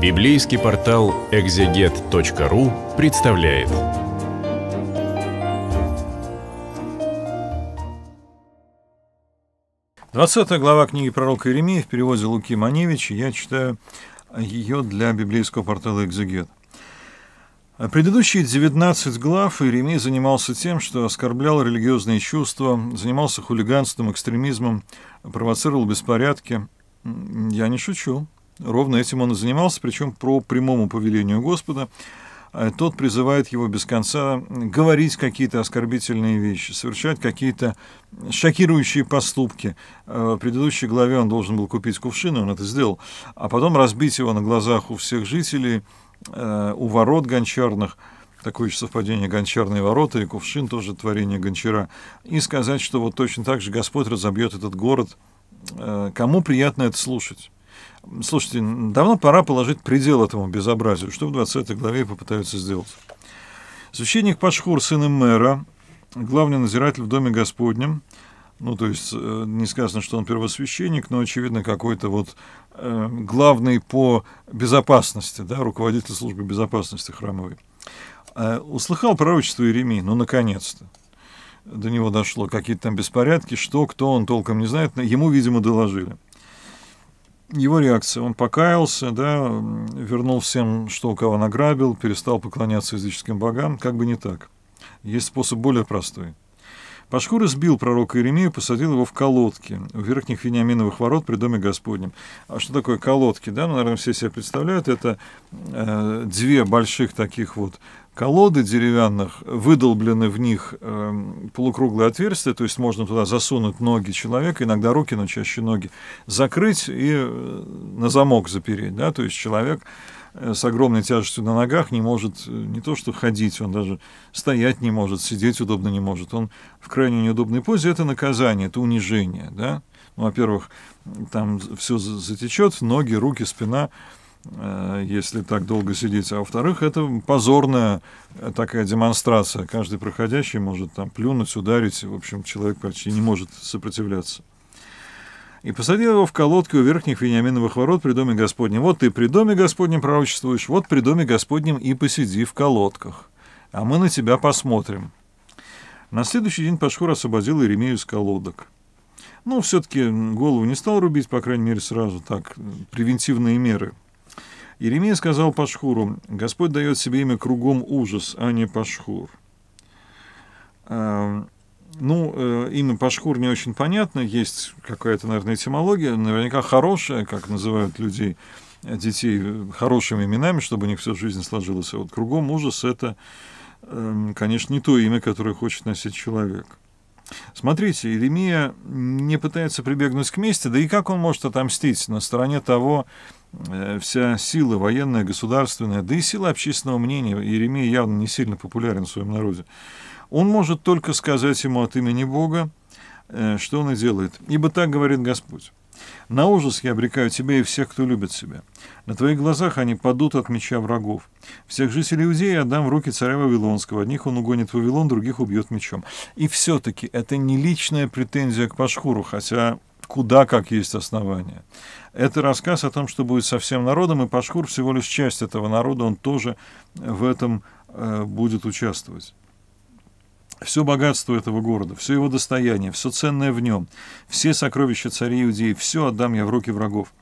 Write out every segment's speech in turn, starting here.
Библейский портал экзегет.ру представляет. Двадцатая глава книги пророка Иеремии в переводе Луки Маневич. Я читаю ее для библейского портала «Экзегет». Предыдущие 19 глав Иеремий занимался тем, что оскорблял религиозные чувства, занимался хулиганством, экстремизмом, провоцировал беспорядки. Я не шучу. Ровно этим он и занимался, причем по прямому повелению Господа. Э, тот призывает его без конца говорить какие-то оскорбительные вещи, совершать какие-то шокирующие поступки. Э, в предыдущей главе он должен был купить кувшин, он это сделал, а потом разбить его на глазах у всех жителей, э, у ворот гончарных, такое же совпадение гончарные ворота и кувшин, тоже творение гончара, и сказать, что вот точно так же Господь разобьет этот город. Кому приятно это слушать? Слушайте, давно пора положить предел этому безобразию, что в 20 главе попытаются сделать. Священник Пашхур, сын мэра, главный надзиратель в Доме Господнем, ну, то есть э, не сказано, что он первосвященник, но, очевидно, какой-то вот э, главный по безопасности, да, руководитель службы безопасности храмовой, э, услыхал пророчество Иеремии, ну, наконец-то. До него дошло какие-то там беспорядки, что, кто, он толком не знает, ему, видимо, доложили – его реакция. Он покаялся, да, вернул всем, что у кого награбил, перестал поклоняться языческим богам, как бы не так. Есть способ более простой – Пашкур сбил пророка Иеремию, посадил его в колодки у верхних Вениаминовых ворот при Доме Господнем. А что такое колодки? Да, ну, наверное, все себе представляют. Это э, две больших таких вот колоды деревянных, выдолблены в них э, полукруглые отверстия, то есть можно туда засунуть ноги человека, иногда руки, но чаще ноги, закрыть и э, на замок запереть, да, то есть человек Э, с огромной тяжестью на ногах не может э, не то что ходить, он даже стоять не может, сидеть удобно не может. Он в крайне неудобной позе, это наказание, это унижение, да. Ну, во-первых, там все затечет, ноги, руки, спина, э, если так долго сидеть. А во-вторых, это позорная такая демонстрация. Каждый проходящий может там плюнуть, ударить. В общем, человек почти не может сопротивляться и посадил его в колодки у верхних Вениаминовых ворот при доме Господнем. Вот ты при доме Господнем пророчествуешь, вот при доме Господнем и посиди в колодках, а мы на тебя посмотрим». На следующий день Пашхур освободил Иеремию из колодок. Ну, все-таки голову не стал рубить, по крайней мере, сразу так, превентивные меры. Иеремия сказал Пашхуру, «Господь дает себе имя кругом ужас, а не Пашхур». Ну, э, имя Пашкур не очень понятно. Есть какая-то, наверное, этимология. Наверняка хорошая, как называют людей, э, детей э, хорошими именами, чтобы у них вся жизнь сложилась. А вот кругом ужас — это, э, конечно, не то имя, которое хочет носить человек. Смотрите, Иеремия не пытается прибегнуть к мести, да и как он может отомстить на стороне того, э, вся сила военная, государственная, да и сила общественного мнения. Иеремия явно не сильно популярен в своем народе. Он может только сказать ему от имени Бога, э, что он и делает. Ибо так говорит Господь. На ужас я обрекаю тебя и всех, кто любит тебя. На твоих глазах они падут от меча врагов. Всех жителей Иудеи отдам в руки царя Вавилонского. Одних он угонит в Вавилон, других убьет мечом. И все-таки это не личная претензия к Пашхуру, хотя куда как есть основания. Это рассказ о том, что будет со всем народом, и Пашхур всего лишь часть этого народа, он тоже в этом э, будет участвовать. Все богатство этого города, все его достояние, все ценное в нем, все сокровища царей Иудеи, все отдам я в руки врагов.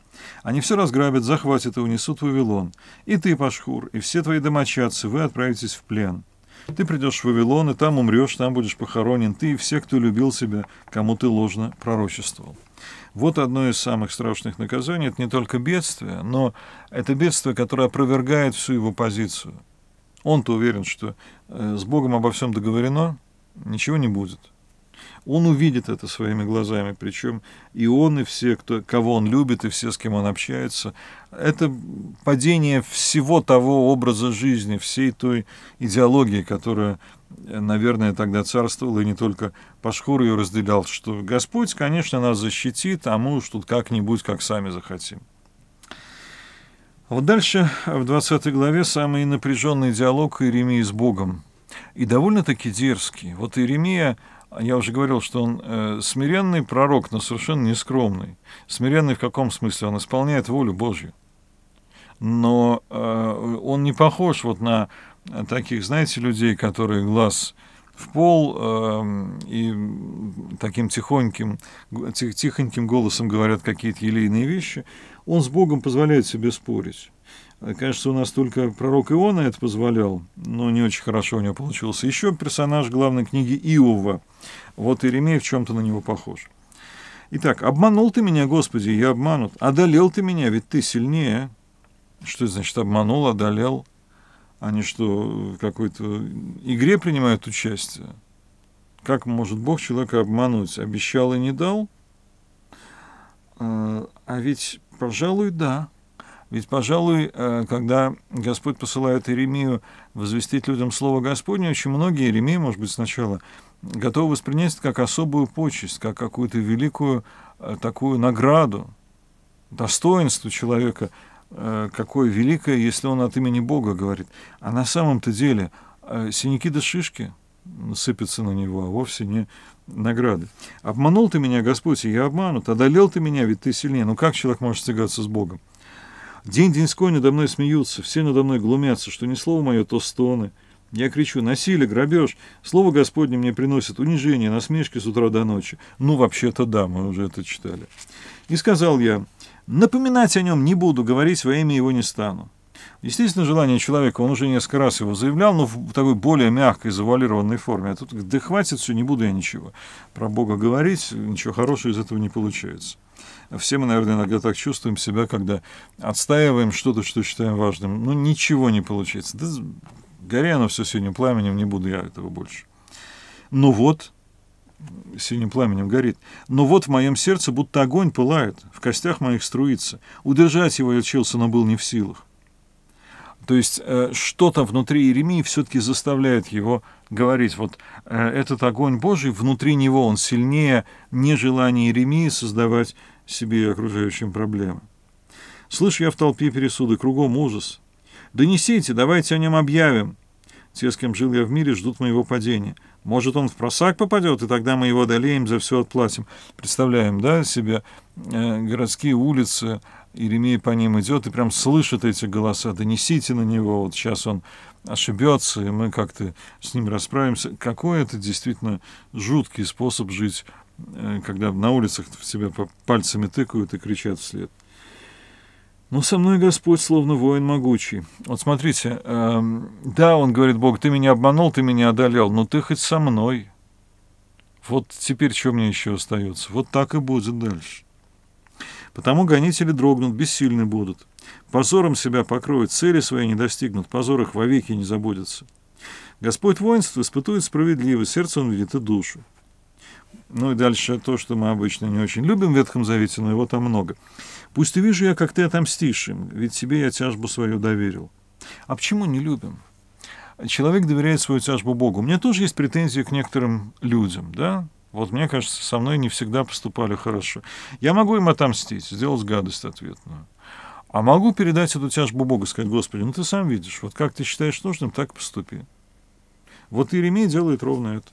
Они все разграбят, захватят и унесут в Вавилон. И ты, Пашхур, и все твои домочадцы, вы отправитесь в плен. Ты придешь в Вавилон, и там умрешь, там будешь похоронен, ты и все, кто любил себя, кому ты ложно пророчествовал. Вот одно из самых страшных наказаний – это не только бедствие, но это бедствие, которое опровергает всю его позицию. Он-то уверен, что э, с Богом обо всем договорено, ничего не будет. Он увидит это своими глазами, причем и он, и все, кто, кого он любит, и все, с кем он общается. Это падение всего того образа жизни, всей той идеологии, которая, наверное, тогда царствовала, и не только Пашхур ее разделял, что Господь, конечно, нас защитит, а мы уж тут как-нибудь, как сами захотим. Вот дальше в 20 главе самый напряженный диалог Иеремии с Богом – и довольно-таки дерзкий. Вот Иеремия, я уже говорил, что он э, смиренный пророк, но совершенно не скромный. Смиренный в каком смысле? Он исполняет волю Божью. Но э, он не похож вот на таких, знаете, людей, которые глаз в пол э, и таким тихоньким, тих, тихоньким голосом говорят какие-то елейные вещи, он с Богом позволяет себе спорить. Кажется, у нас только пророк Иона это позволял, но не очень хорошо у него получился. Еще персонаж главной книги Иова. Вот Иеремей в чем-то на него похож. Итак, обманул ты меня, Господи, я обманут. Одолел ты меня, ведь ты сильнее. Что это значит обманул, одолел? Они что, в какой-то игре принимают участие? Как может Бог человека обмануть? Обещал и не дал? А, а ведь, пожалуй, да. Ведь, пожалуй, э, когда Господь посылает Иеремию возвестить людям Слово Господне, очень многие Иеремии, может быть, сначала готовы воспринять это как особую почесть, как какую-то великую э, такую награду, достоинство человека, э, какое великое, если он от имени Бога говорит. А на самом-то деле синяки да шишки сыпятся на него, а вовсе не награды. «Обманул ты меня, Господь, и я обманут, одолел ты меня, ведь ты сильнее». Ну как человек может тягаться с Богом? День-деньской надо мной смеются, все надо мной глумятся, что ни слово мое, то стоны. Я кричу «насилие, грабеж!» Слово Господне мне приносит унижение, насмешки с утра до ночи. Ну, вообще-то да, мы уже это читали. И сказал я «напоминать о нем не буду, говорить во имя его не стану». Естественно, желание человека, он уже несколько раз его заявлял, но в такой более мягкой, завуалированной форме. А тут, да хватит все, не буду я ничего. Про Бога говорить, ничего хорошего из этого не получается. Все мы, наверное, иногда так чувствуем себя, когда отстаиваем что-то, что считаем важным. но ну, ничего не получается. Да горе оно все синим пламенем, не буду я этого больше. Но ну вот, синим пламенем горит. Но ну вот в моем сердце будто огонь пылает, в костях моих струится. Удержать его я учился, но был не в силах. То есть э, что-то внутри Иеремии все-таки заставляет его говорить. Вот э, этот огонь Божий внутри него, он сильнее нежелания Иеремии создавать себе и окружающим проблемы. «Слышь я в толпе пересуды, кругом ужас. Донесите, давайте о нем объявим. Те, с кем жил я в мире, ждут моего падения. Может, он в просак попадет, и тогда мы его одолеем, за все отплатим. Представляем, да, себе э, городские улицы, Иеремия по ним идет и прям слышит эти голоса, донесите на него, вот сейчас он ошибется, и мы как-то с ним расправимся. Какой это действительно жуткий способ жить, э, когда на улицах в тебя пальцами тыкают и кричат вслед. Но со мной Господь словно воин могучий. Вот смотрите, э, да, он говорит, Бог, ты меня обманул, ты меня одолел, но ты хоть со мной. Вот теперь что мне еще остается? Вот так и будет дальше. Потому гонители дрогнут, бессильны будут. Позором себя покроют, цели свои не достигнут, позор их вовеки не забудется. Господь воинство испытует справедливо, сердце он видит и душу. Ну и дальше то, что мы обычно не очень любим в Ветхом Завете, но его там много. «Пусть и вижу я, как ты отомстишь им, ведь тебе я тяжбу свою доверил». А почему не любим? Человек доверяет свою тяжбу Богу. У меня тоже есть претензии к некоторым людям, да? Вот мне кажется, со мной не всегда поступали хорошо. Я могу им отомстить, сделать гадость ответную. А могу передать эту тяжбу Богу, сказать, Господи, ну ты сам видишь, вот как ты считаешь нужным, так поступи. Вот Иеремия делает ровно это.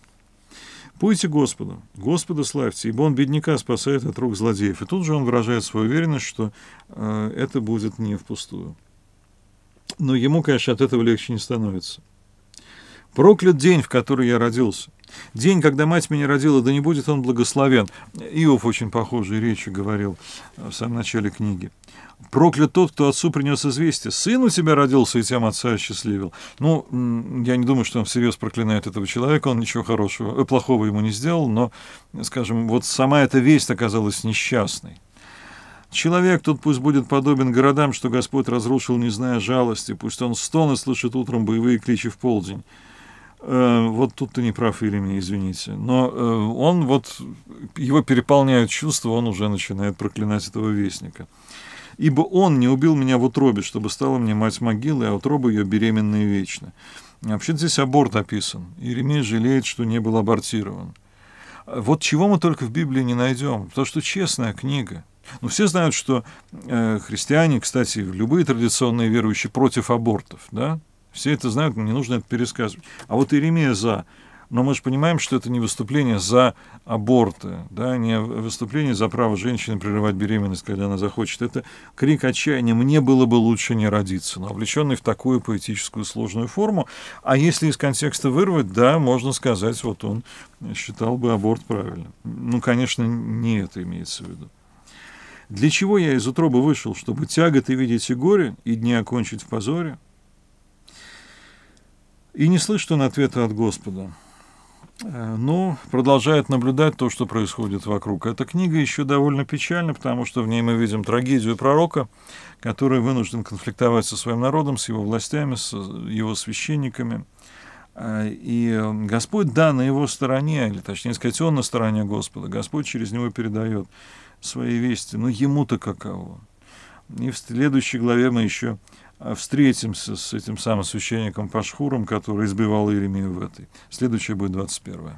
Пойте Господу, Господа славьте, ибо Он бедняка спасает от рук злодеев. И тут же он выражает свою уверенность, что э, это будет не впустую. Но ему, конечно, от этого легче не становится. Проклят день, в который я родился. День, когда мать меня родила, да не будет он благословен. Иов очень похожей речи говорил э, в самом начале книги. Проклят тот, кто отцу принес известие. Сын у тебя родился, и тем отца осчастливил. Ну, я не думаю, что он всерьез проклинает этого человека, он ничего хорошего, э, плохого ему не сделал, но, скажем, вот сама эта весть оказалась несчастной. Человек тут пусть будет подобен городам, что Господь разрушил, не зная жалости, пусть он стоны слышит утром боевые кричи в полдень. Э, вот тут ты не прав, или мне извините. Но э, он вот, его переполняют чувства, он уже начинает проклинать этого вестника. «Ибо он не убил меня в утробе, чтобы стала мне мать могилы, а утроба ее беременна и вечна». Вообще здесь аборт описан. Иеремия жалеет, что не был абортирован. Вот чего мы только в Библии не найдем, потому что честная книга ну, – но все знают, что э, христиане, кстати, любые традиционные верующие против абортов, да? Все это знают, не нужно это пересказывать. А вот Иеремия за. Но мы же понимаем, что это не выступление за аборты, да, не выступление за право женщины прерывать беременность, когда она захочет. Это крик отчаяния «мне было бы лучше не родиться», но облеченный в такую поэтическую сложную форму. А если из контекста вырвать, да, можно сказать, вот он считал бы аборт правильным. Ну, конечно, не это имеется в виду. Для чего я из утробы вышел, чтобы тяготы видеть и горе, и дни окончить в позоре? И не слышит он ответа от Господа. Э, Но ну, продолжает наблюдать то, что происходит вокруг. Эта книга еще довольно печальна, потому что в ней мы видим трагедию пророка, который вынужден конфликтовать со своим народом, с его властями, с его священниками. Э, и Господь, да, на его стороне, или точнее сказать, он на стороне Господа. Господь через него передает свои вести. Но ну, ему-то каково. И в следующей главе мы еще Э, встретимся с этим самым священником Пашхуром, который избивал Иеремию в этой. Следующая будет 21 -е.